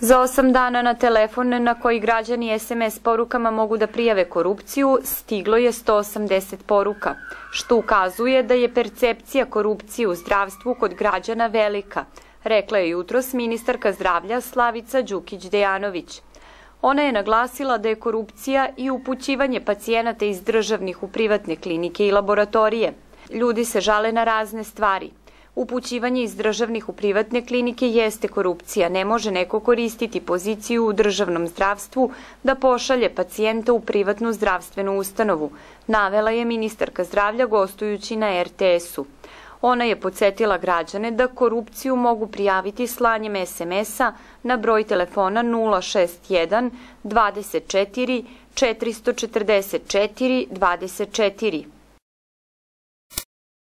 Za osam dana na telefon na koji građani SMS porukama mogu da prijave korupciju stiglo je 180 poruka, što ukazuje da je percepcija korupcije u zdravstvu kod građana velika, rekla je jutros ministarka zdravlja Slavica Đukić-Dejanović. Ona je naglasila da je korupcija i upućivanje pacijenata iz državnih u privatne klinike i laboratorije. Ljudi se žale na razne stvari – Upućivanje iz državnih u privatne klinike jeste korupcija. Ne može neko koristiti poziciju u državnom zdravstvu da pošalje pacijenta u privatnu zdravstvenu ustanovu, navela je ministarka zdravlja gostujući na RTS-u. Ona je podsjetila građane da korupciju mogu prijaviti slanjem SMS-a na broj telefona 061 24 444 24.